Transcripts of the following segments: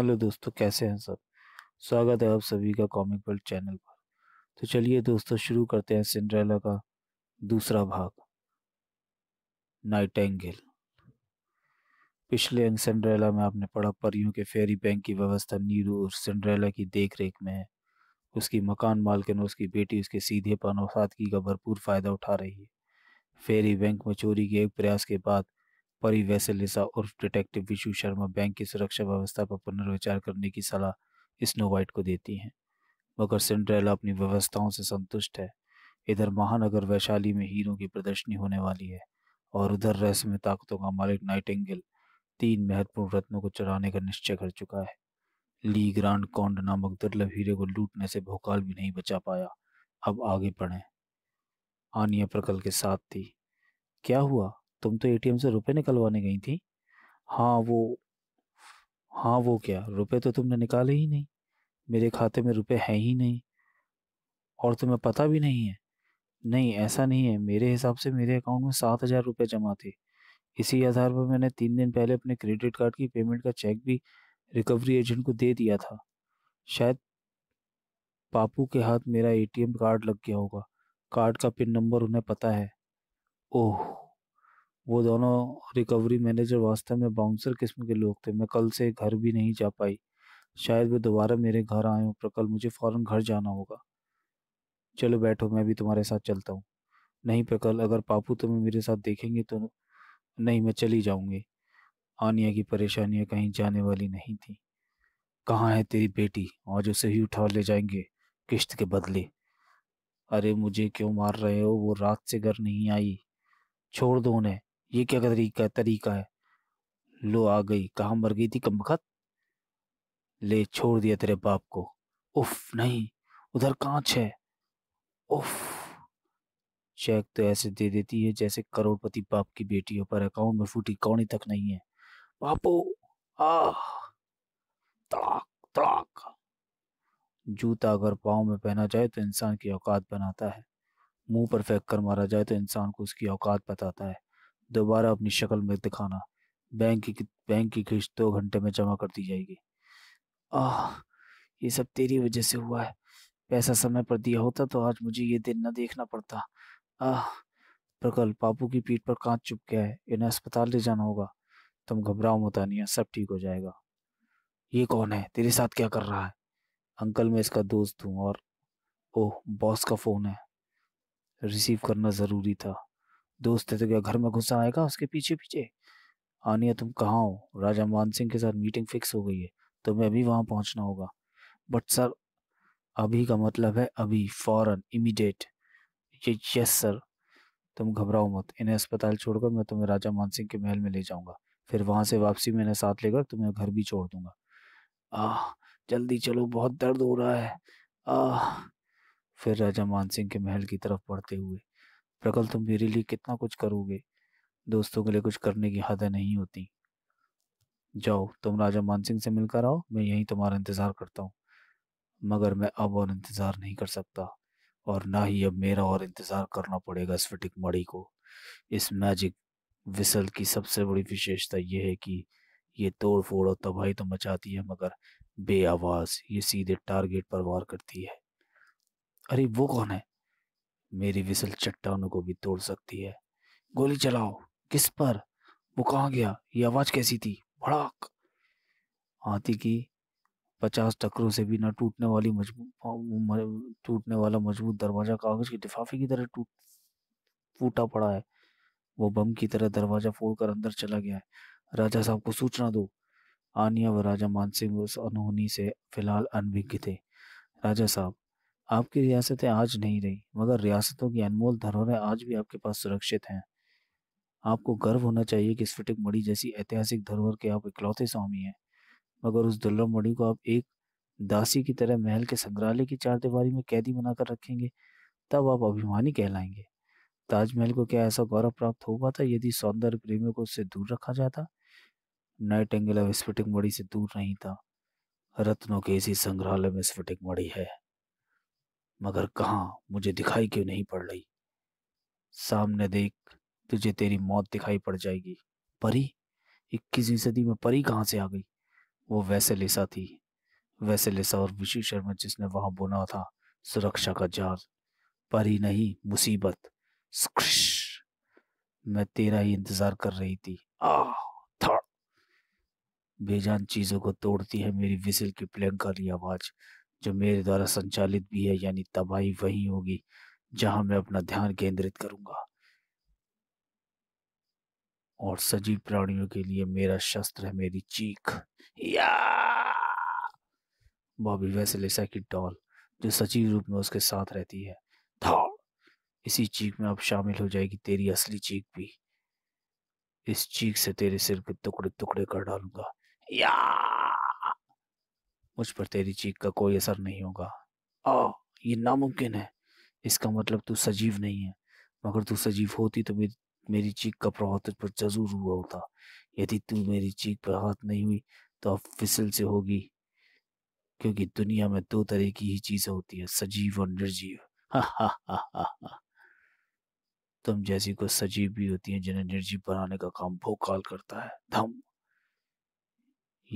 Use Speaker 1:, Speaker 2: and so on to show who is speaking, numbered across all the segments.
Speaker 1: Hello दोस्तों कैसे हैं सब स्वागत है आप सभी का कॉमिक वर्ल्ड चैनल पर तो चलिए दोस्तों शुरू करते हैं सिंड्रेला का दूसरा भाग नाइट एंगल पिछले अंग सिंड्रेला में आपने पढ़ा परियों के फेरी बैंक की व्यवस्था नीरू और सिंड्रेला की देखरेख में है उसकी मकान मालकिन और उसकी बेटी उसके सीधेपन और सादगी का भरपूर फ़ायदा उठा रही है फेरी बैंक में चोरी के एक प्रयास के बाद परी वैसेलिसा उर्फ डिटेक्टिव विशु शर्मा बैंक की सुरक्षा व्यवस्था पर पुनर्विचार करने की सलाह स्नो वाइट को देती हैं मगर सिंड्रेला अपनी व्यवस्थाओं से संतुष्ट है इधर महानगर वैशाली में हीरों की प्रदर्शनी होने वाली है और उधर रहस्यमय ताकतों का मालिक नाइटिंगल तीन महत्वपूर्ण रत्नों को चुराने का निश्चय कर चुका है ली ग्रांड कौंड नामक दुर्लभ हीरे को लूटने से भोकाल भी नहीं बचा पाया अब आगे बढ़े आनिया प्रकल के साथ थी क्या हुआ तुम तो एटीएम से रुपए निकलवाने गई थी हाँ वो हाँ वो क्या रुपए तो तुमने निकाले ही नहीं मेरे खाते में रुपए हैं ही नहीं और तुम्हें पता भी नहीं है नहीं ऐसा नहीं है मेरे हिसाब से मेरे अकाउंट में सात हज़ार रुपये जमा थे इसी आधार पर मैंने तीन दिन पहले अपने क्रेडिट कार्ड की पेमेंट का चेक भी रिकवरी एजेंट को दे दिया था शायद पापू के हाथ मेरा एटीएम कार्ड लग गया होगा कार्ड का पिन नंबर उन्हें पता है ओह वो दोनों रिकवरी मैनेजर वास्तव में बाउंसर किस्म के लोग थे मैं कल से घर भी नहीं जा पाई शायद वे दोबारा मेरे घर आए हों पर कल मुझे फ़ौरन घर जाना होगा चलो बैठो मैं भी तुम्हारे साथ चलता हूँ नहीं प्रकल अगर पापू तुम्हें मेरे साथ देखेंगे तो नहीं मैं चली जाऊँगी आनिया की परेशानियाँ कहीं जाने वाली नहीं थी कहाँ है तेरी बेटी आज उसे ही उठा ले जाएंगे किश्त के बदले अरे मुझे क्यों मार रहे हो वो रात से घर नहीं आई छोड़ दो उन्हें ये क्या तरीका तरीका है लो आ गई कहाँ मर गई थी कमबखत ले छोड़ दिया तेरे बाप को उफ नहीं उधर कांच है उफ चेक तो ऐसे दे देती है जैसे करोड़पति बाप की बेटी हो पर अकाउंट में फूटी कौड़ी तक नहीं है बापो आ तड़ाक तड़ाक जूता अगर पाँव में पहना जाए तो इंसान की औकात बनाता है मुंह पर फेंक कर मारा जाए तो इंसान को उसकी औकात बताता है दोबारा अपनी शक्ल में दिखाना बैंक की बैंक की किस्त दो घंटे में जमा कर दी जाएगी आह ये सब तेरी वजह से हुआ है पैसा समय पर दिया होता तो आज मुझे ये दिन न देखना पड़ता आह प्रकल पापू की पीठ पर कांच चुप गया है इन्हें अस्पताल ले जाना होगा तुम घबराओ मोतानिया सब ठीक हो जाएगा ये कौन है तेरे साथ क्या कर रहा है अंकल मैं इसका दोस्त हूँ और ओह बॉस का फ़ोन है रिसीव करना ज़रूरी था दोस्त है तो क्या घर में गुस्सा आएगा उसके पीछे पीछे आनिया तुम कहाँ हो राजा मान सिंह के साथ मीटिंग फिक्स हो गई है तुम्हें तो अभी वहाँ पहुँचना होगा बट सर अभी का मतलब है अभी फौरन इमीडिएट ये यस सर तुम घबराओ मत इन्हें अस्पताल छोड़कर मैं तुम्हें राजा मान सिंह के महल में ले जाऊंगा फिर वहाँ से वापसी में इन्हें साथ लेकर तुम्हें घर भी छोड़ दूंगा आह जल्दी चलो बहुत दर्द हो रहा है आह फिर राजा मान सिंह के महल की तरफ बढ़ते हुए प्रकल तुम मेरे लिए कितना कुछ करोगे दोस्तों के लिए कुछ करने की हद नहीं होती जाओ तुम राजा मानसिंह से मिलकर आओ मैं यहीं तुम्हारा इंतज़ार करता हूँ मगर मैं अब और इंतज़ार नहीं कर सकता और ना ही अब मेरा और इंतज़ार करना पड़ेगा स्फटिक मड़ी को इस मैजिक विसल की सबसे बड़ी विशेषता यह है कि ये तोड़ फोड़ और तबाही तो मचाती है मगर बे आवाज़ ये सीधे टारगेट पर वार करती है अरे वो कौन है मेरी विसल चट्टानों को भी तोड़ सकती है गोली चलाओ किस पर वो कहाँ गया ये आवाज़ कैसी थी भड़ाक हाथी की पचास टकरों से भी न टूटने वाली मजबूत टूटने वाला मजबूत दरवाज़ा कागज के लिफाफे की तरह टूट फूटा पड़ा है वो बम की तरह दरवाज़ा फोड़कर अंदर चला गया है राजा साहब को सूचना दो आनिया व राजा मानसिंह उस अनहोनी से फिलहाल अनभिज्ञ थे राजा साहब आपकी रियासतें आज नहीं रही मगर रियासतों की अनमोल धरोहरें आज भी आपके पास सुरक्षित हैं आपको गर्व होना चाहिए कि स्फटिक मड़ी जैसी ऐतिहासिक धरोहर के आप इकलौते स्वामी हैं मगर उस दुर्लभ मड़ी को आप एक दासी की तरह महल के संग्रहालय की चार दीवारी में कैदी बनाकर रखेंगे तब आप अभिमानी कहलाएंगे ताजमहल को क्या ऐसा गौरव प्राप्त हो पाता यदि सौंदर्य प्रेमियों को उससे दूर रखा जाता नाइट एंगल अब स्फटिक मड़ी से दूर नहीं था रत्नों के इसी संग्रहालय में स्फटिक मड़ी है मगर कहाँ मुझे दिखाई क्यों नहीं पड़ रही सामने देख तुझे तेरी मौत दिखाई पड़ जाएगी परी इक्कीसवीं सदी में परी कहाँ से आ गई वो वैसे लेसा थी वैसे लेसा और विशु शर्मा जिसने वहां बुना था सुरक्षा का जाल परी नहीं मुसीबत मैं तेरा ही इंतजार कर रही थी आ था बेजान चीजों को तोड़ती है मेरी विसिल की प्लेंग आवाज जो मेरे द्वारा संचालित भी है यानी तबाही वही होगी जहां मैं अपना ध्यान केंद्रित करूंगा और सजीव प्राणियों के लिए मेरा शस्त्र है मेरी चीख या बॉबी वैसलेसा की डॉल जो सजीव रूप में उसके साथ रहती है इसी चीख में अब शामिल हो जाएगी तेरी असली चीख भी इस चीख से तेरे सिर के टुकड़े टुकड़े कर डालूंगा या मुझ पर तेरी चीख का कोई असर नहीं होगा आ ये नामुमकिन है इसका मतलब तू सजीव नहीं है मगर तू सजीव होती तो मेरी चीख का प्रभाव तुझ पर जरूर हुआ होता यदि तू मेरी चीख पर हाथ नहीं हुई तो अब फिसल से होगी क्योंकि दुनिया में दो तरह की ही चीजें होती है सजीव और निर्जीव हा हा हा तुम जैसी को सजीव भी होती है जिन्हें निर्जीव बनाने का काम भोकाल करता है धम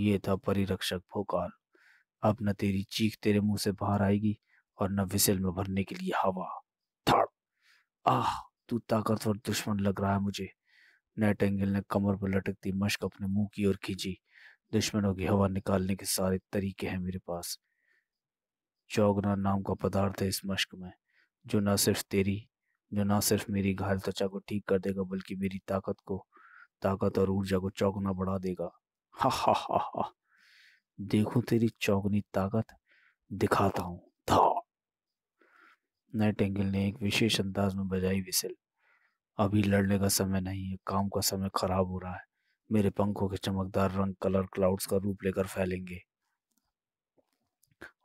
Speaker 1: ये था परिरक्षक भोकाल अब न तेरी चीख तेरे मुंह से बाहर आएगी और न विसल में भरने के लिए हवा थड़ आह तू ताकतवर दुश्मन लग रहा है मुझे नेट एंगल ने कमर पर लटकती मश्क अपने मुंह की ओर खींची दुश्मनों की हवा निकालने के सारे तरीके हैं मेरे पास चौगना नाम का पदार्थ है इस मश्क में जो ना सिर्फ तेरी जो ना सिर्फ मेरी घायल त्वचा को ठीक कर देगा बल्कि मेरी ताकत को ताकत और ऊर्जा को चौगना बढ़ा देगा हा हा हा हा देखो तेरी चौगनी ताकत दिखाता हूं था नाइट एंगल ने एक विशेष अंदाज में बजाई विसिल अभी लड़ने का समय नहीं है काम का समय खराब हो रहा है मेरे पंखों के चमकदार रंग कलर क्लाउड्स का रूप लेकर फैलेंगे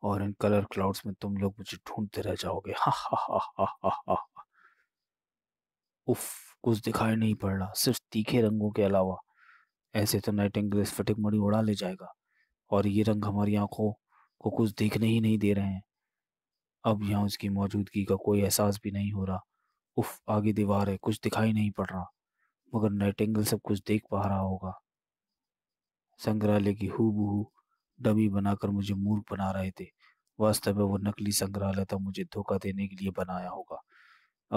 Speaker 1: और इन कलर क्लाउड्स में तुम लोग मुझे ढूंढते रह जाओगे हा हा हा हा हा हा उफ कुछ दिखाई नहीं पड़ रहा सिर्फ तीखे रंगों के अलावा ऐसे तो नाइटिंगल इस फटिक मड़ी उड़ा ले जाएगा और ये रंग हमारी आंखों को कुछ देखने ही नहीं दे रहे हैं अब यहाँ उसकी मौजूदगी का कोई एहसास भी नहीं हो रहा उफ आगे दीवार है कुछ दिखाई नहीं पड़ रहा मगर नाइटेंगल सब कुछ देख पा रहा होगा संग्रहालय की हु बहू डमी बनाकर मुझे मूर्ख बना रहे थे वास्तव में वो नकली संग्रहालय था मुझे धोखा देने के लिए बनाया होगा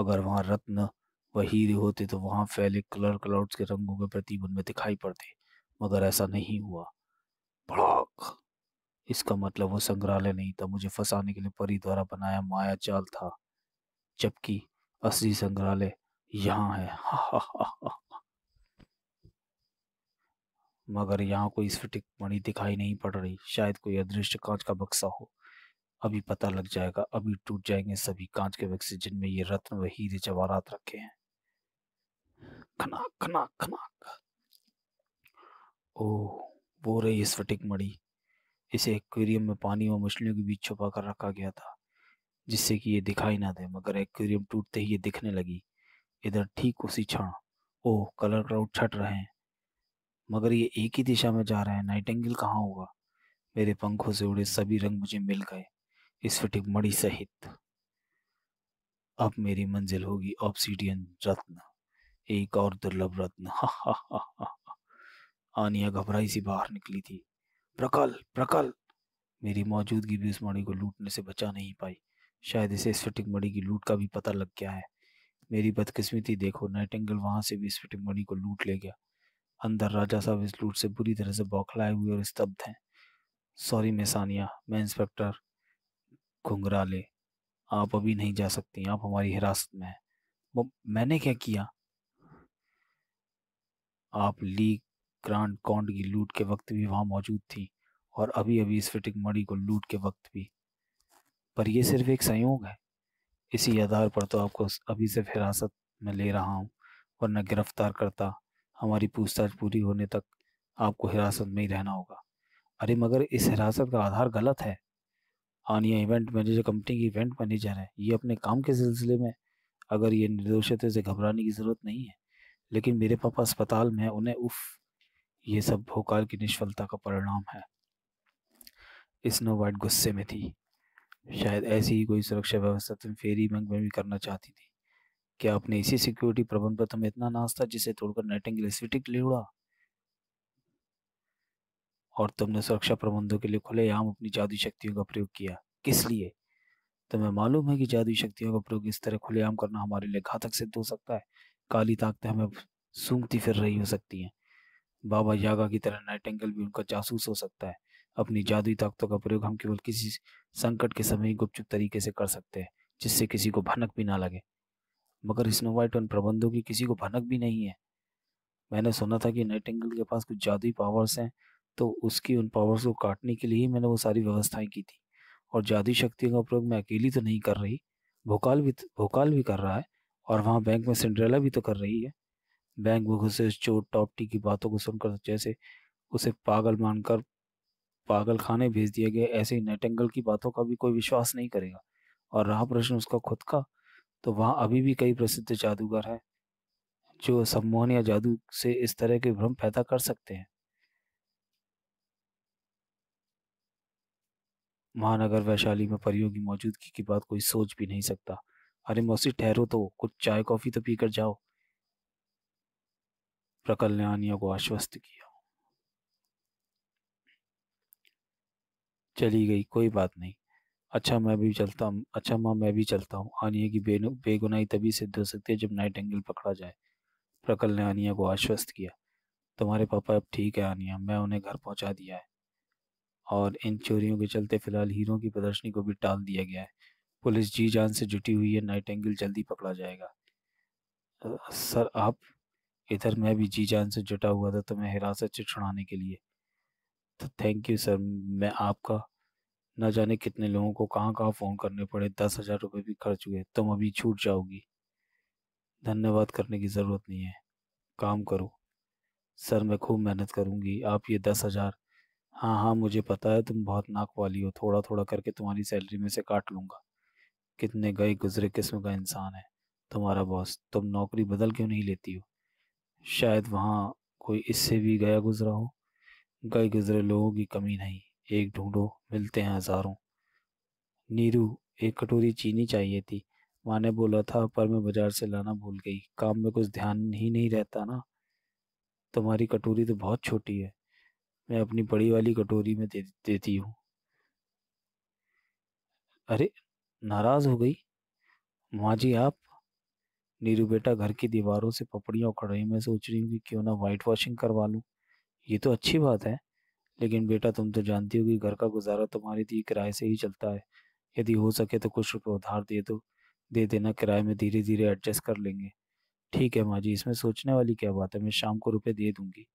Speaker 1: अगर वहाँ रत्न व हीरे होते तो वहाँ फैले कलर क्लाउड्स के रंगों के प्रति में दिखाई पड़ते मगर ऐसा नहीं हुआ भड़ाक इसका मतलब वो संग्रहालय नहीं था मुझे फंसाने के लिए परी द्वारा बनाया माया चाल था जबकि असली संग्रहालय यहाँ है हा हा हा हा मगर यहाँ कोई स्फटिक मणि दिखाई नहीं पड़ रही शायद कोई अदृश्य कांच का बक्सा हो अभी पता लग जाएगा अभी टूट जाएंगे सभी कांच के बक्से जिनमें ये रत्न व हीरे जवाहरात रखे हैं खनाक खनाक खनाक ओह वो रही स्फटिक मड़ी इसे एक्वेरियम में पानी और मछलियों के बीच छुपा कर रखा गया था जिससे कि ये दिखाई ना दे मगर एक्वेरियम टूटते ही ये दिखने लगी इधर ठीक उसी क्षण ओ कलर क्राउड छट रहे हैं मगर ये एक ही दिशा में जा रहे हैं नाइटेंगल कहाँ होगा मेरे पंखों से उड़े सभी रंग मुझे मिल गए इस फटिक मड़ी सहित अब मेरी मंजिल होगी ऑप्सीडियन रत्न एक और दुर्लभ रत्न हा हा हा हा आनिया घबराई सी बाहर निकली थी प्रकल प्रकल मेरी मौजूदगी भी उस मड़ी को लूटने से बचा नहीं पाई शायद इसे स्फटिक मड़ी की लूट का भी पता लग गया है मेरी बदकिस्मती देखो नाइटेंगल वहां से भी स्फटिक मड़ी को लूट ले गया अंदर राजा साहब इस लूट से बुरी तरह से बौखलाए हुए और स्तब्ध हैं सॉरी मैं सानिया मैं इंस्पेक्टर ले आप अभी नहीं जा सकती आप हमारी हिरासत में हैं मैंने क्या किया आप लीग ग्रांड कॉन्ड की लूट के वक्त भी वहाँ मौजूद थी और अभी अभी इस फिटिक मड़ी को लूट के वक्त भी पर यह सिर्फ एक संयोग है इसी आधार पर तो आपको अभी से हिरासत में ले रहा हूँ वरना गिरफ्तार करता हमारी पूछताछ पूरी होने तक आपको हिरासत में ही रहना होगा अरे मगर इस हिरासत का आधार गलत है आनिया इवेंट मैनेजर कंपनी की इवेंट मैनेजर है ये अपने काम के सिलसिले में अगर ये निर्दोषित से घबराने की ज़रूरत नहीं है लेकिन मेरे पापा अस्पताल में उन्हें उफ़ ये सब भोकाल की निष्फलता का परिणाम है स्नो वाइट गुस्से में थी शायद ऐसी ही कोई सुरक्षा व्यवस्था तुम फेरी बैंक में भी करना चाहती थी क्या अपने इसी सिक्योरिटी प्रबंध पर तुम्हें इतना नाश था जिसे तोड़कर नेटिंग स्विटिक ले उड़ा और तुमने सुरक्षा प्रबंधों के लिए खुलेआम अपनी जादु शक्तियों का प्रयोग किया किस लिए तुम्हें मालूम है कि जादु शक्तियों का प्रयोग इस तरह खुलेआम करना हमारे लिए घातक सिद्ध हो सकता है काली ताकतें हमें सूंघती फिर रही हो सकती हैं बाबा यागा की तरह नाइट एंगल भी उनका जासूस हो सकता है अपनी जादुई ताकतों का प्रयोग हम केवल किसी संकट के समय गुपचुप तरीके से कर सकते हैं जिससे किसी को भनक भी ना लगे मगर स्नो वाइट उन प्रबंधों की किसी को भनक भी नहीं है मैंने सुना था कि नाइट एंगल के पास कुछ जादुई पावर्स हैं तो उसकी उन पावर्स को काटने के लिए ही मैंने वो सारी व्यवस्थाएं की थी और जादुई शक्तियों का प्रयोग मैं अकेली तो नहीं कर रही भोकाल भी भोकाल भी कर रहा है और वहाँ बैंक में सिंड्रेला भी तो कर रही है बैंक में घुसे उस चोर टॉपटी की बातों को सुनकर जैसे उसे पागल मानकर पागल खाने भेज दिया गया ऐसे ही नैटंगल की बातों का भी कोई विश्वास नहीं करेगा और रहा प्रश्न उसका खुद का तो वहाँ अभी भी कई प्रसिद्ध जादूगर हैं जो सम्मोहन या जादू से इस तरह के भ्रम पैदा कर सकते हैं महानगर वैशाली में परियों की मौजूदगी की बात कोई सोच भी नहीं सकता अरे मौसी ठहरो तो कुछ चाय कॉफी तो पीकर जाओ प्रकल्याणियों को आश्वस्त किया चली गई कोई बात नहीं अच्छा मैं भी चलता हूँ अच्छा माँ मैं भी चलता हूँ आनिया की बे, बेगुनाही तभी सिद्ध हो सकती है जब नाइट एंगल पकड़ा जाए प्रकल ने आनिया को आश्वस्त किया तुम्हारे पापा अब ठीक है आनिया मैं उन्हें घर पहुँचा दिया है और इन चोरियों के चलते फिलहाल हीरों की प्रदर्शनी को भी टाल दिया गया है पुलिस जी जान से जुटी हुई है नाइट एंगल जल्दी पकड़ा जाएगा सर आप इधर मैं भी जी जान से जुटा हुआ था तुम्हें तो हिरासत से छुड़ाने के लिए तो थैंक यू सर मैं आपका न जाने कितने लोगों को कहाँ कहाँ फ़ोन करने पड़े दस हज़ार रुपये भी खर्च हुए तुम अभी छूट जाओगी धन्यवाद करने की ज़रूरत नहीं है काम करो सर मैं खूब मेहनत करूँगी आप ये दस हज़ार हाँ हाँ मुझे पता है तुम बहुत नाक वाली हो थोड़ा थोड़ा करके तुम्हारी सैलरी में से काट लूँगा कितने गए गुजरे किस्म का इंसान है तुम्हारा बॉस तुम नौकरी बदल क्यों नहीं लेती हो शायद वहाँ कोई इससे भी गया गुजरा हो गए गुजरे लोगों की कमी नहीं एक ढूंढो मिलते हैं हज़ारों नीरू एक कटोरी चीनी चाहिए थी माँ ने बोला था पर मैं बाजार से लाना भूल गई काम में कुछ ध्यान ही नहीं रहता ना तुम्हारी कटोरी तो बहुत छोटी है मैं अपनी बड़ी वाली कटोरी में दे देती हूँ अरे नाराज़ हो गई माँ जी आप नीरू बेटा घर की दीवारों से पपड़ियाँ उखड़ रही मैं सोच रही हूँ कि क्यों ना वाइट वॉशिंग करवा लूँ ये तो अच्छी बात है लेकिन बेटा तुम तो जानती हो कि घर का गुजारा तुम्हारी दी किराए से ही चलता है यदि हो सके तो कुछ रुपये उधार दे दो दे देना किराए में धीरे धीरे एडजस्ट कर लेंगे ठीक है माँ जी इसमें सोचने वाली क्या बात है मैं शाम को रुपये दे दूँगी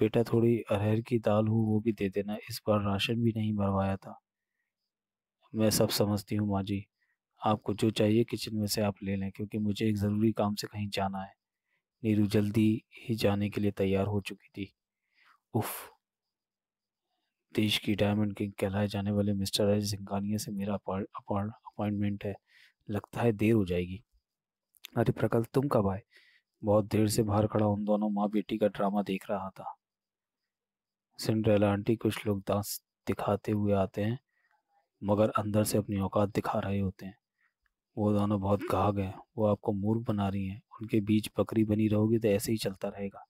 Speaker 1: बेटा थोड़ी अरहर की दाल हूँ वो भी दे देना इस बार राशन भी नहीं भरवाया था मैं सब समझती हूँ माँ जी आपको जो चाहिए किचन में से आप ले लें क्योंकि मुझे एक ज़रूरी काम से कहीं जाना है नीरू जल्दी ही जाने के लिए तैयार हो चुकी थी उफ देश की डायमंड किंग कहलाए जाने वाले मिस्टर राज सिंघानिया से मेरा अपॉइंटमेंट है लगता है देर हो जाएगी अरे प्रकल तुम कब आए बहुत देर से बाहर खड़ा उन दोनों माँ बेटी का ड्रामा देख रहा था सिंड्रेला आंटी कुछ लोग दांस दिखाते हुए आते हैं मगर अंदर से अपनी औकात दिखा रहे होते हैं वो दोनों बहुत घाग हैं वो आपको मूर्ख बना रही हैं उनके बीच बकरी बनी रहोगी तो ऐसे ही चलता रहेगा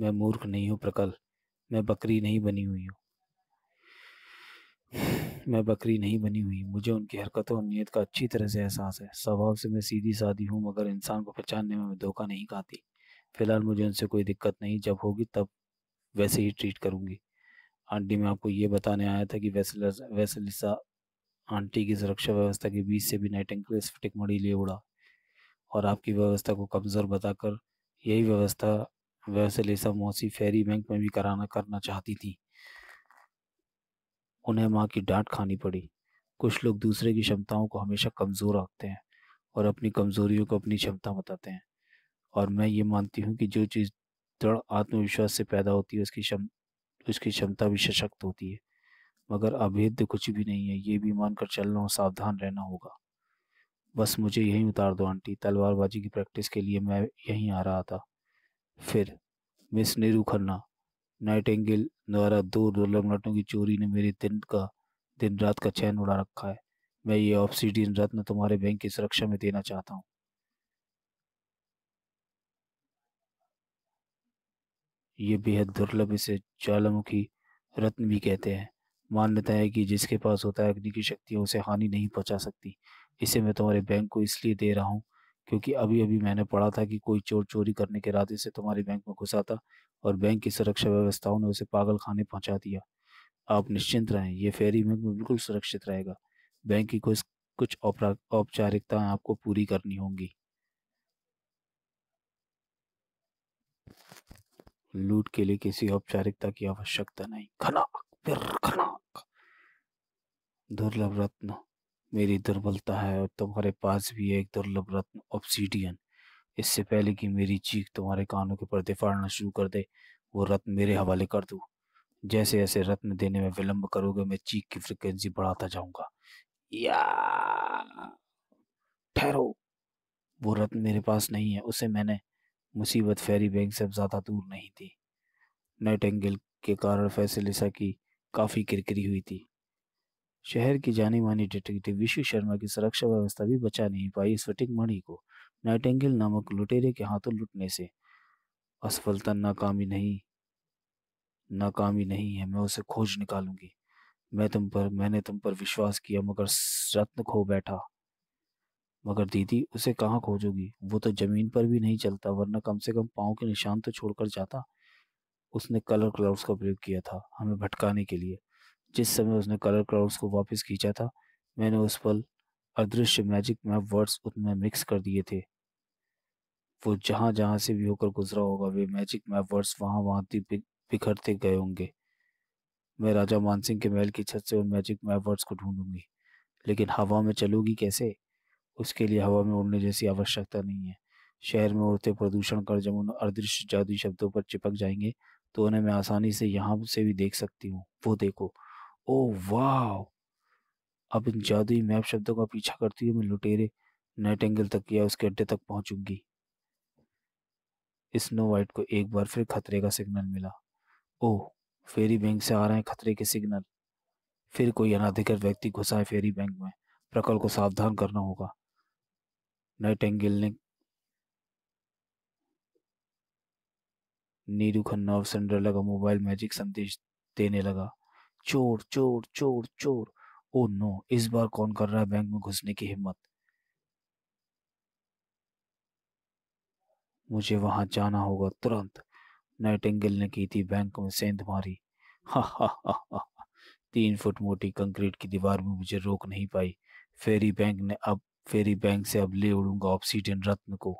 Speaker 1: मैं मूर्ख नहीं हूँ प्रकल मैं बकरी नहीं बनी हुई हूँ मैं बकरी नहीं बनी हुई मुझे उनकी हरकतों और नीयत का अच्छी तरह से एहसास है स्वभाव से मैं सीधी सादी हूँ मगर इंसान को पहचानने में मैं धोखा नहीं खाती फिलहाल मुझे उनसे कोई दिक्कत नहीं जब होगी तब वैसे ही ट्रीट करूँगी आंटी मैं आपको ये बताने आया था कि वैसे वैसे आंटी की सुरक्षा व्यवस्था के बीच से भी नाइटिंगल स्फटिक मड़ी लिए उड़ा और आपकी व्यवस्था को कमज़ोर बताकर यही व्यवस्था लेसा मौसी फेरी बैंक में भी कराना करना चाहती थी उन्हें माँ की डांट खानी पड़ी कुछ लोग दूसरे की क्षमताओं को हमेशा कमज़ोर आंकते हैं और अपनी कमज़ोरियों को अपनी क्षमता बताते हैं और मैं ये मानती हूँ कि जो चीज़ दृढ़ आत्मविश्वास से पैदा होती है उसकी क्षम उसकी क्षमता भी सशक्त होती है मगर अभेद्य तो कुछ भी नहीं है ये भी मानकर चलना और सावधान रहना होगा बस मुझे यहीं उतार दो आंटी तलवारबाजी की प्रैक्टिस के लिए मैं यहीं आ रहा था फिर miss Nehru Khanna Nightingale द्वारा दो डॉलर नोटों की चोरी ने मेरे दिन का दिन रात का चैन उड़ा रखा है मैं ये ऑप्सीडियन रत्न तुम्हारे बैंक की सुरक्षा में देना चाहता हूँ ये बेहद दुर्लभ इसे ज्वालामुखी रत्न भी कहते हैं मान लेता है कि जिसके पास होता है अग्नि की शक्ति उसे हानि नहीं पहुंचा सकती इसे मैं तुम्हारे बैंक को इसलिए दे रहा हूं क्योंकि अभी अभी मैंने पढ़ा था कि कोई चोर चोरी करने के इरादे से तुम्हारे बैंक में घुसा था और बैंक की सुरक्षा व्यवस्थाओं ने उसे पागल खाने पहुँचा दिया आप निश्चिंत रहें यह फेरी बैंक में बिल्कुल सुरक्षित रहेगा बैंक की कुछ कुछ औपचारिकताएं आपको पूरी करनी होंगी लूट के लिए किसी औपचारिकता की आवश्यकता नहीं खनाक खतरनाक हाँ। दुर्लभ रत्न मेरी दुर्बलता है और तुम्हारे पास भी एक दुर्लभ रत्न ऑब्सीडियन इससे पहले कि मेरी चीख तुम्हारे कानों के पर्दे फाड़ना शुरू कर दे वो रत्न मेरे हवाले कर दूँ जैसे ऐसे रत्न देने में विलंब करोगे मैं चीख की फ्रिक्वेंसी बढ़ाता जाऊंगा ठहरो वो रत्न मेरे पास नहीं है उसे मैंने मुसीबत फेरी बैंक से ज़्यादा दूर नहीं थी नाइट एंगल के कारण फैसले की काफ़ी किरकिरी हुई थी शहर की जानी मानी डिटेक्टिव विश्व शर्मा की सुरक्षा व्यवस्था भी बचा नहीं पाई स्फटिक मणि को नाइटेंगल नामक लुटेरे के हाथों लुटने से असफलता नाकामी नहीं नाकामी नहीं है मैं उसे खोज निकालूंगी मैं तुम पर मैंने तुम पर विश्वास किया मगर रत्न खो बैठा मगर दीदी उसे कहाँ खोजोगी वो तो जमीन पर भी नहीं चलता वरना कम से कम पाँव के निशान तो छोड़कर जाता उसने कलर क्लाउड्स का प्रयोग किया था हमें भटकाने के लिए जिस समय उसने कलर क्लाउड्स को वापस खींचा था मैंने उस पल अदृश्य मैजिक मैप वर्ड्स उसमें मिक्स कर दिए थे वो जहाँ जहाँ से भी होकर गुजरा होगा वे मैजिक मैप वर्ड्स वहाँ वहाँ बिखरते गए होंगे मैं राजा मानसिंह के महल की छत से उन मैजिक मैप वर्ड्स को ढूंढूंगी लेकिन हवा में चलूंगी कैसे उसके लिए हवा में उड़ने जैसी आवश्यकता नहीं है शहर में उड़ते प्रदूषण कर जब उन अदृश्य जादुई शब्दों पर चिपक जाएंगे तो उन्हें मैं आसानी से यहाँ से भी देख सकती हूँ वो देखो ओ वाह अब इन जादुई मैप शब्दों का पीछा करती हूँ मैं लुटेरे नेट एंगल तक या उसके अड्डे तक पहुंचूंगी स्नो वाइट को एक बार फिर खतरे का सिग्नल मिला ओ फेरी बैंक से आ रहे हैं खतरे के सिग्नल फिर कोई अनाधिकृत व्यक्ति घुसा है फेरी बैंक में प्रकल को सावधान करना होगा नाइट एंगल ने नीरू खन्ना और सिंड्रेला का मोबाइल मैजिक संदेश देने लगा चोर चोर चोर चोर ओ oh नो इस बार कौन कर रहा है बैंक में घुसने की हिम्मत मुझे वहां जाना होगा तुरंत नाइटिंगल ने की थी बैंक में सेंध मारी हा हा हा हा तीन फुट मोटी कंक्रीट की दीवार में मुझे रोक नहीं पाई फेरी बैंक ने अब फेरी बैंक से अब ले उड़ूंगा ऑप्सीडेंट रत्न को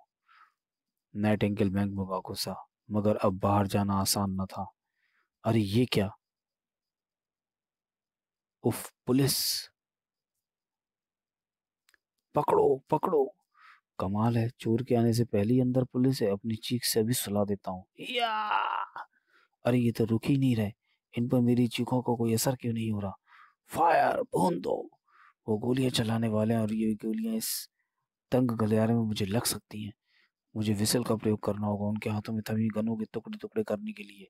Speaker 1: नाइटेंगल बैंक में घुसा मगर अब बाहर जाना आसान न था अरे ये क्या उफ पुलिस पकड़ो पकड़ो कमाल है चोर के आने से पहले ही अंदर पुलिस है अपनी चीख से भी सुला देता हूँ या अरे ये तो रुक ही नहीं रहे इन पर मेरी चीखों का को कोई असर क्यों नहीं हो रहा फायर भून दो वो गोलियां चलाने वाले हैं और ये गोलियां इस तंग गलियारे में मुझे लग सकती हैं मुझे विसल का प्रयोग करना होगा उनके हाथों में थमी गनों के टुकड़े टुकड़े करने के लिए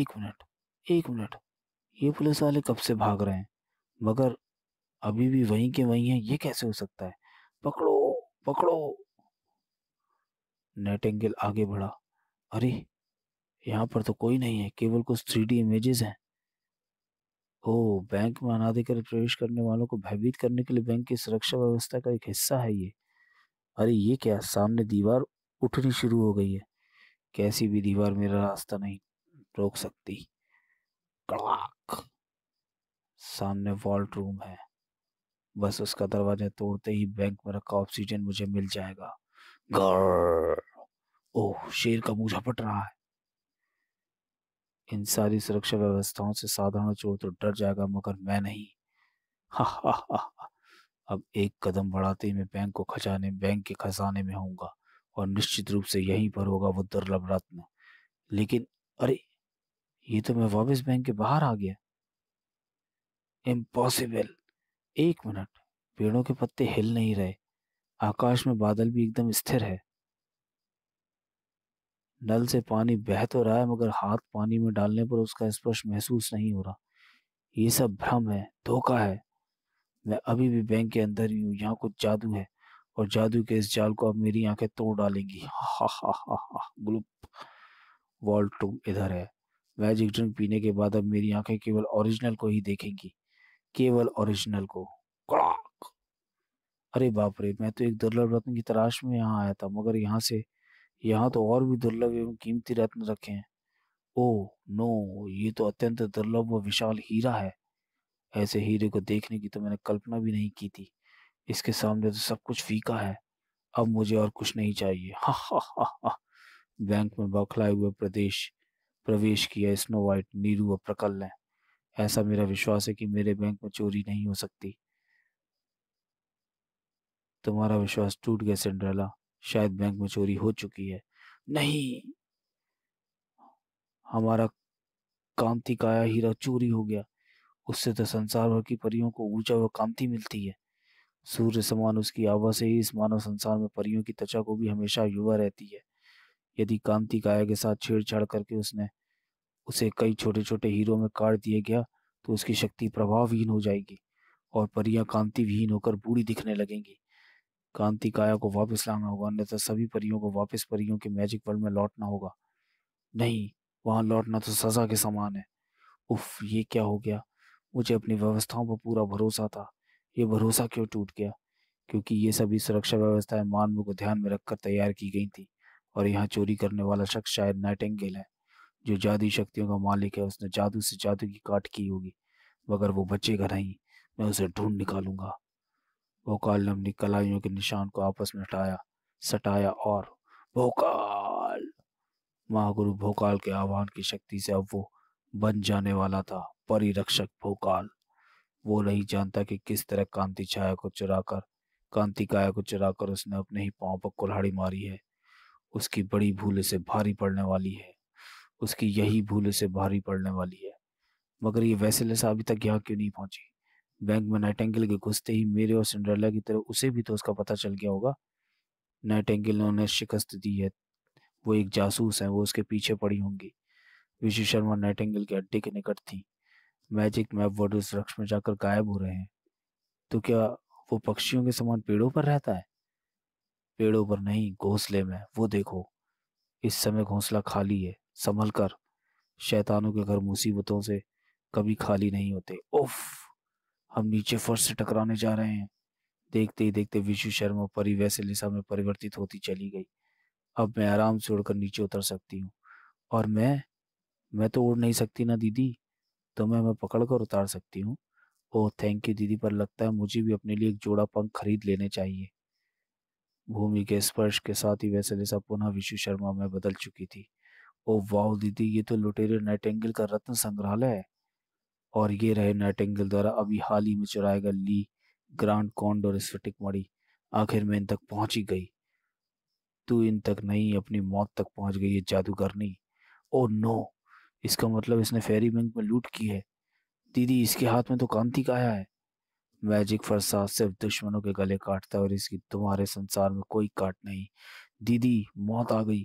Speaker 1: एक मिनट एक मिनट ये पुलिस वाले कब से भाग रहे हैं मगर अभी भी वहीं के वहीं हैं ये कैसे हो सकता है पकड़ो पकड़ो नेटेंगल आगे बढ़ा अरे यहाँ पर तो कोई नहीं है केवल कुछ थ्री डी इमेजेस हैं ओ बैंक में अनाधिकार प्रवेश करने वालों को भयभीत करने के लिए बैंक की सुरक्षा व्यवस्था का एक हिस्सा है ये अरे ये क्या सामने दीवार उठनी शुरू हो गई है कैसी भी दीवार मेरा रास्ता नहीं रोक सकती कड़ाक सामने वॉल्ट रूम है बस उसका दरवाजा तोड़ते ही बैंक में रखा ऑक्सीजन मुझे मिल जाएगा घर ओह शेर का मुझा पट रहा है इन सारी सुरक्षा व्यवस्थाओं से साधारण चोर तो डर जाएगा मगर मैं नहीं हा हा हा अब एक कदम बढ़ाते ही मैं बैंक को खजाने बैंक के खजाने में होऊंगा और निश्चित रूप से यहीं पर होगा वो दुर्लभ रत्न लेकिन अरे ये तो मैं वापिस बैंक के बाहर आ गया इम्पॉसिबल एक मिनट पेड़ों के पत्ते हिल नहीं रहे आकाश में बादल भी एकदम स्थिर है नल से पानी बह तो रहा है मगर हाथ पानी में डालने पर उसका स्पर्श महसूस नहीं हो रहा ये सब भ्रम है धोखा है मैं अभी भी बैंक के अंदर ही हूँ यहाँ कुछ जादू है और जादू के इस जाल को अब मेरी आंखें तोड़ डालेंगी हा हा हा हा ग्लुप वॉल्ट टू इधर है मैजिक ड्रिंक पीने के बाद अब मेरी आंखें केवल ओरिजिनल को ही देखेंगी केवल ओरिजिनल को अरे बाप रे मैं तो एक दुर्लभ रत्न की तलाश में यहाँ आया था मगर यहाँ से यहाँ तो और भी दुर्लभ एवं कीमती रत्न रखे हैं ओ नो ये तो अत्यंत दुर्लभ व विशाल हीरा है ऐसे हीरे को देखने की तो मैंने कल्पना भी नहीं की थी इसके सामने तो सब कुछ फीका है अब मुझे और कुछ नहीं चाहिए हा हा हा हा बैंक में बौखलाए हुए प्रदेश प्रवेश किया स्नो वाइट नीरू और प्रकल ने ऐसा मेरा विश्वास है कि मेरे बैंक में चोरी नहीं हो सकती तुम्हारा विश्वास टूट गया सिंड्रेला शायद बैंक में चोरी हो चुकी है नहीं हमारा कांति काया हीरा चोरी हो गया उससे तो संसार भर की परियों को ऊर्जा व कांति मिलती है सूर्य समान उसकी आवा से ही इस मानव संसार में परियों की त्वचा को भी हमेशा युवा रहती है यदि कांति काया के साथ छेड़छाड़ करके उसने उसे कई छोटे छोटे हीरो में काट दिया गया तो उसकी शक्ति प्रभावहीन हो जाएगी और परियां कांति विहीन होकर बूढ़ी दिखने लगेंगी कांति काया को वापस लाना होगा अन्यथा सभी परियों को वापस परियों के मैजिक वर्ल्ड में लौटना होगा नहीं वहां लौटना तो सजा के समान है उफ ये क्या हो गया मुझे अपनी व्यवस्थाओं पर पूरा भरोसा था ये भरोसा क्यों टूट गया क्योंकि ये सभी सुरक्षा व्यवस्थाएं मानव को ध्यान में रखकर तैयार की गई थी और यहाँ चोरी करने वाला शख्स शायद नाइटेंगेल है जो जादू शक्तियों का मालिक है उसने जादू से जादू की काट की होगी मगर वो बचेगा नहीं मैं उसे ढूंढ निकालूंगा भोकाल ने अपनी कलाइयों के निशान को आपस में हटाया सटाया और भोकाल महागुरु भोकाल के आह्वान की शक्ति से अब वो बन जाने वाला था परिरक्षक भोकाल वो नहीं जानता कि किस तरह कांति छाया को चुराकर कांति काया को चुराकर उसने अपने ही पांव पर कुल्हाड़ी मारी है उसकी बड़ी भूल से भारी पड़ने वाली है उसकी यही भूल से भारी पड़ने वाली है मगर ये वैसे लेसा अभी तक यहाँ क्यों नहीं पहुंची बैंक में नाइटेंगल के घुसते ही मेरे और सिंड्रेला की तरह उसे भी तो उसका पता चल गया होगा एंगल ने उन्हें शिकस्त दी है वो एक जासूस है वो उसके पीछे पड़ी होंगी विशु शर्मा एंगल के अड्डे के निकट थी मैजिक मैप वर्ड उस वृक्ष में जाकर गायब हो रहे हैं तो क्या वो पक्षियों के समान पेड़ों पर रहता है पेड़ों पर नहीं घोंसले में वो देखो इस समय घोंसला खाली है संभल कर शैतानों के घर मुसीबतों से कभी खाली नहीं होते उफ हम नीचे फर्श से टकराने जा रहे हैं देखते ही देखते विशु शर्मा परी वैसे निशा में परिवर्तित होती चली गई अब मैं आराम से उड़कर नीचे उतर सकती हूँ और मैं मैं तो उड़ नहीं सकती ना दीदी तो मैं मैं पकड़ कर उतार सकती हूँ ओह थैंक यू दीदी पर लगता है मुझे भी अपने लिए एक जोड़ा पंख खरीद लेने चाहिए भूमि के स्पर्श के साथ ही वैसे जैसा पुनः विश्व शर्मा में बदल चुकी थी ओ वाह दीदी ये तो लुटेरे नाइट एंगल का रत्न संग्रहालय है और ये रहे नाइट एंगल द्वारा अभी हाल ही में चुराए गए ली ग्रांड कॉन्ड और स्फटिक मड़ी आखिर में इन तक पहुंच ही गई तू इन तक नहीं अपनी मौत तक पहुंच गई ये जादूगरनी ओ नो इसका मतलब इसने फेरी बैंक में लूट की है दीदी इसके हाथ में तो कांति काया है मैजिक फरसा सिर्फ दुश्मनों के गले काटता है और इसकी तुम्हारे संसार में कोई काट नहीं दीदी मौत आ गई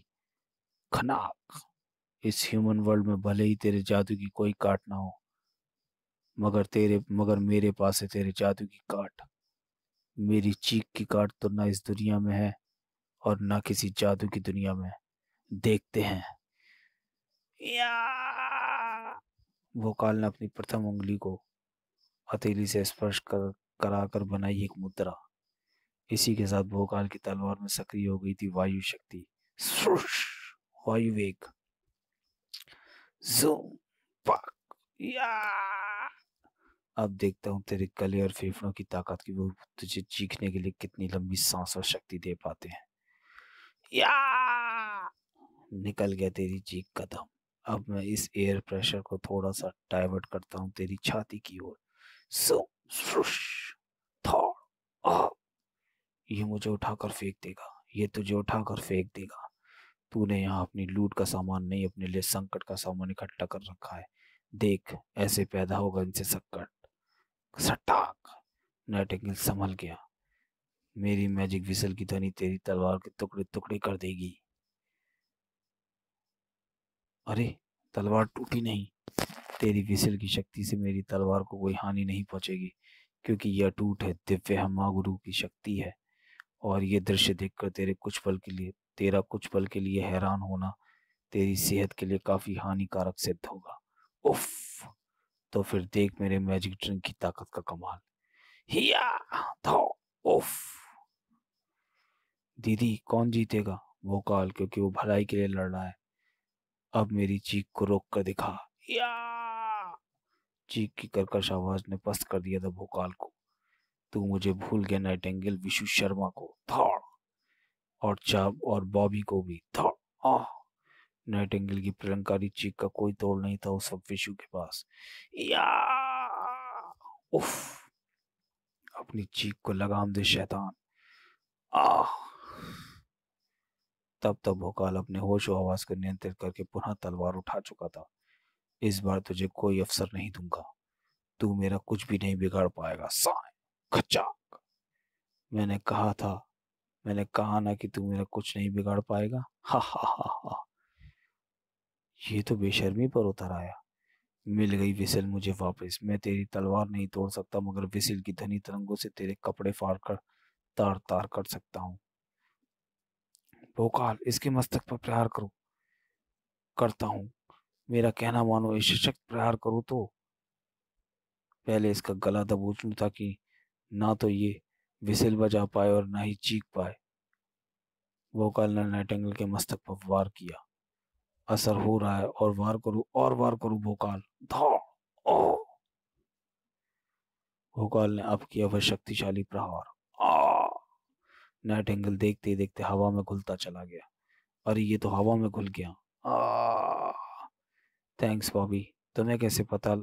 Speaker 1: खनाक इस ह्यूमन वर्ल्ड में भले ही तेरे जादू की कोई काट ना हो मगर तेरे मगर मेरे पास है तेरे जादू की काट मेरी चीख की काट तो ना इस दुनिया में है और ना किसी जादू की दुनिया में देखते हैं भोकाल ने अपनी प्रथम उंगली को हथेली से स्पर्श कर कराकर बनाई एक मुद्रा इसी के साथ भोकाल की तलवार में सक्रिय हो गई थी वायु शक्ति वायु वेग अब देखता हूँ तेरे गले और फेफड़ों की ताकत की वो तुझे चीखने के लिए कितनी लंबी सांस और शक्ति दे पाते हैं या निकल गया तेरी चीख का दम अब मैं इस एयर प्रेशर को थोड़ा सा डाइवर्ट करता हूँ तेरी छाती की ओर सो ये मुझे उठाकर फेंक देगा ये तुझे उठाकर फेंक देगा तूने यहाँ अपनी लूट का सामान नहीं अपने लिए संकट का सामान इकट्ठा कर रखा है देख ऐसे पैदा होगा इनसे संकट सटाक नाइटिंगल संभल गया मेरी मैजिक विसल की ध्वनि तेरी तलवार के टुकड़े टुकड़े कर देगी अरे तलवार टूटी नहीं तेरी विसिल की शक्ति से मेरी तलवार को कोई हानि नहीं पहुंचेगी क्योंकि यह अटूट है दिव्य हमा गुरु की शक्ति है और ये दृश्य देखकर तेरे कुछ पल के लिए तेरा कुछ पल के लिए हैरान होना तेरी सेहत के लिए काफी हानिकारक सिद्ध होगा उफ तो फिर देख मेरे मैजिक ड्रिंक की ताकत का कमाल हिया उफ दीदी कौन जीतेगा वो काल क्योंकि वो भलाई के लिए लड़ रहा है अब मेरी चीख को रोक कर दिखा चीख की करकश आवाज ने पस्त कर दिया था भोकाल को तू मुझे भूल गया नाइट एंगल विशु शर्मा को थड़ और चाब और बॉबी को भी थड़ आह नाइट एंगल की प्रियंकारी चीख का कोई तोड़ नहीं था उस विशु के पास या उफ अपनी चीख को लगाम दे शैतान आह तब तब तो भोकाल अपने होश आवाज को नियंत्रित करके पुनः तलवार उठा चुका था इस बार तुझे कोई अवसर नहीं दूंगा तू मेरा कुछ भी नहीं बिगाड़ पाएगा साय खचाक मैंने कहा था मैंने कहा ना कि तू मेरा कुछ नहीं बिगाड़ पाएगा हा हा हा हा ये तो बेशर्मी पर उतर आया मिल गई विसिल मुझे वापस मैं तेरी तलवार नहीं तोड़ सकता मगर विसिल की धनी तरंगों से तेरे कपड़े फाड़ कर तार तार कर सकता हूँ भोकाल इसके मस्तक पर प्रहार करो करता हूं मेरा कहना मानो इस सशक्त प्रहार करो तो पहले इसका गला दबोच लू ताकि ना तो ये विसिल बजा पाए और ना ही चीख पाए भोकाल ने नाइटेंगल के मस्तक पर वार किया असर हो रहा है और वार करो और वार करो भोकाल भोकाल ने अब किया वह शक्तिशाली प्रहार नाइट एंगल देखते देखते हवा में घुलता चला गया अरे ये तो हवा में घुल गया थैंक्स बॉबी तुम्हें कैसे पता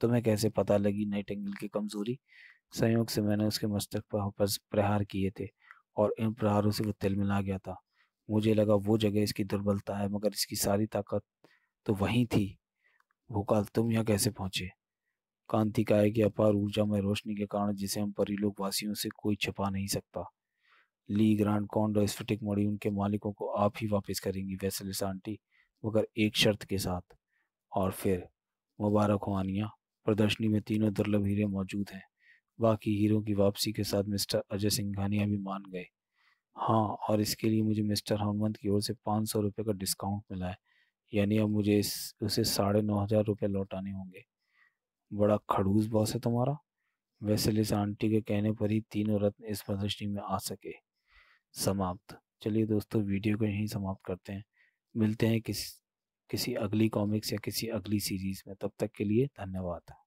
Speaker 1: तुम्हें कैसे पता लगी नाइट एंगल की कमजोरी संयोग से मैंने उसके मस्तक पर प्रहार किए थे और इन प्रहारों से वो तिल मिला गया था मुझे लगा वो जगह इसकी दुर्बलता है मगर इसकी सारी ताकत तो वहीं थी भूकाल तुम यहाँ कैसे पहुंचे कांति काय की अपार ऊर्जा में रोशनी के कारण जिसे हम परी लोग वासियों से कोई छिपा नहीं सकता ली ग्रांड कॉन्डो स्फटिक मोड़ी उनके मालिकों को आप ही वापस करेंगी वैसलिस आंटी मगर एक शर्त के साथ और फिर मुबारक हो प्रदर्शनी में तीनों दुर्लभ हीरे मौजूद हैं बाकी हीरो की वापसी के साथ मिस्टर अजय सिंघानिया भी मान गए हाँ और इसके लिए मुझे मिस्टर हनुमंत की ओर से पाँच सौ रुपये का डिस्काउंट मिला है यानी अब मुझे इस उसे साढ़े नौ हज़ार रुपये लौटाने होंगे बड़ा खड़ूस बॉस है तुम्हारा वैसे लिस आंटी के कहने पर ही तीनों रत्न इस प्रदर्शनी में आ सके समाप्त चलिए दोस्तों वीडियो को यहीं समाप्त करते हैं मिलते हैं किस किसी अगली कॉमिक्स या किसी अगली सीरीज़ में तब तक के लिए धन्यवाद